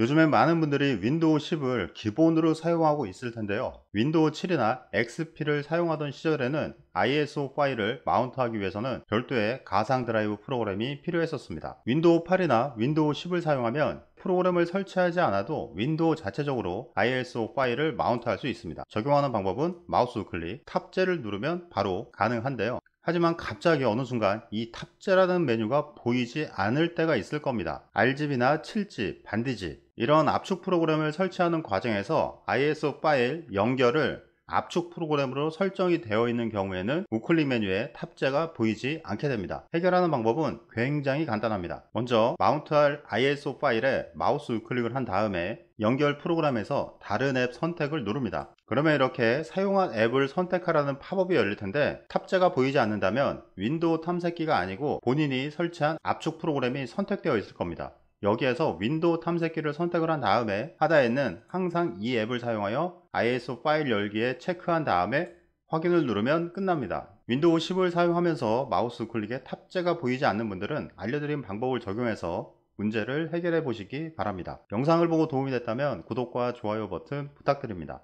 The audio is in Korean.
요즘에 많은 분들이 윈도우 10을 기본으로 사용하고 있을 텐데요. 윈도우 7이나 XP를 사용하던 시절에는 ISO 파일을 마운트하기 위해서는 별도의 가상 드라이브 프로그램이 필요했었습니다. 윈도우 8이나 윈도우 10을 사용하면 프로그램을 설치하지 않아도 윈도우 자체적으로 ISO 파일을 마운트할 수 있습니다. 적용하는 방법은 마우스 클릭, 탑재를 누르면 바로 가능한데요. 하지만 갑자기 어느 순간 이 탑재라는 메뉴가 보이지 않을 때가 있을 겁니다. r g b 나 7집, 반디집 이런 압축 프로그램을 설치하는 과정에서 ISO 파일 연결을 압축 프로그램으로 설정이 되어 있는 경우에는 우클릭 메뉴에 탑재가 보이지 않게 됩니다. 해결하는 방법은 굉장히 간단합니다. 먼저 마운트할 ISO 파일에 마우스 우클릭을 한 다음에 연결 프로그램에서 다른 앱 선택을 누릅니다. 그러면 이렇게 사용한 앱을 선택하라는 팝업이 열릴 텐데 탑재가 보이지 않는다면 윈도우 탐색기가 아니고 본인이 설치한 압축 프로그램이 선택되어 있을 겁니다. 여기에서 윈도우 탐색기를 선택을 한 다음에 하단에는 항상 이 앱을 사용하여 ISO 파일 열기에 체크한 다음에 확인을 누르면 끝납니다. 윈도우 10을 사용하면서 마우스 클릭에 탑재가 보이지 않는 분들은 알려드린 방법을 적용해서 문제를 해결해 보시기 바랍니다. 영상을 보고 도움이 됐다면 구독과 좋아요 버튼 부탁드립니다.